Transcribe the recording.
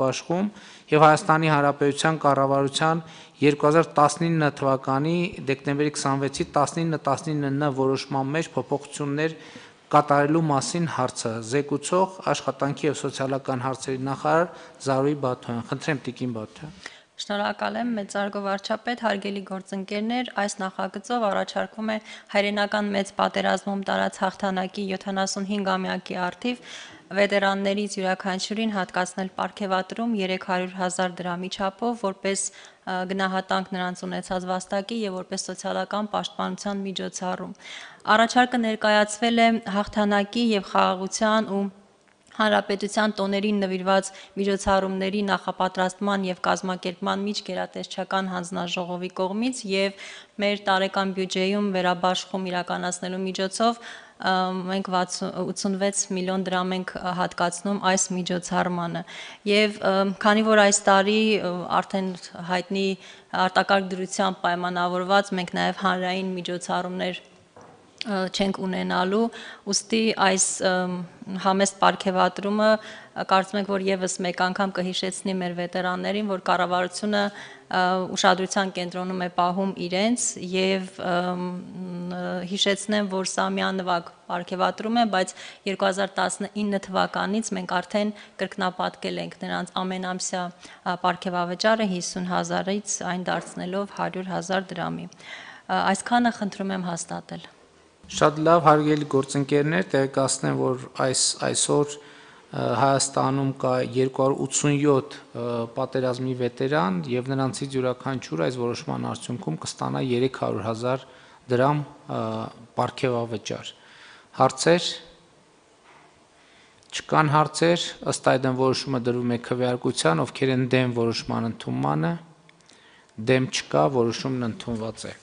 բաշխում եւ Հայաստանի Հանրապետության կառավարության 2019 թվականի դեկտեմբերի 26-ի 19-19-ն որոշման մեջ փոփոխություններ կատարելու մասին հարցը զեկուցող աշխատանքի եւ սոցիալական հարցերի նախարար Զարուի Բաթոյան։ Խնդրեմ Տիկին Բաթոյան։ Շնորհակալ եմ մեծ արգով արչապետ, հարգելի գործընկերներ, այս նախագծով առաջարկվում է հայրենական մեծ պատերազմում տարած հաղթանակի 75-ամյակի արդիվ վետերաններից յուրաքանչյուրին հատկացնել պարգևատրում 300 հազար դրամի չափով, որպես գնահատանք նրանց ունեցած վաստակի եւ որպես սոցիալական պաշտպանության միջոցառում։ Առաջարկը ներկայացվել է հաղթանակի եւ խաղաղության ու Հանրապետության տոներին նվիրված միջոցառումների նախապատրաստման եւ կազմակերպման միջ գերատեսչական հանձնաժողովի կողմից եւ մեր տարեկան բյուջեում վերաբաշխում իրականացնելու միջոցով մենք 86 միլիոն դրամ ենք հատկացնում այս միջոցառմանը։ Եվ քանի որ այս տարի արդեն հայտնի արտակարգ դրությամբ պայմանավորված մենք նաև հանրային միջոցառումներ չենք ունենալու, ուստի այս համեստ պարգևատրումը կարծում ենք, որ եւս մեկ անգամ կհիշեցնի մեր վետերաններին, որ կառավարությունը ուշադրության կենտրոնում է պահում իրենց եւ հիշեցնեմ, որ սա միանվագ պարգևատրում է, բայց 2019 թվականից մենք արդեն կրկնապատկել ենք նրանց ամենամսյա պարգևավճարը 50000-ից այն դարձնելով 100000 դրամի։ Այսքանը խնդրում եմ հաստատել։ Շատ լավ հարգելի գործընկերներ, տեղեկացնեմ, որ այս այսօր Հայաստանում կա 287 պատերազմի վետերան եւ նրանցից յուրաքանչյուր այս որոշման արդյունքում կստանա 300.000 դրամ ապարքեվավճար։ Հարցեր չկան հարցեր, ըստ այդ են որոշումը դրվում է քվեարկության, ովքեր են դեմ որոշման ընդունմանը, դեմ չկա, որոշումն ընդունված է։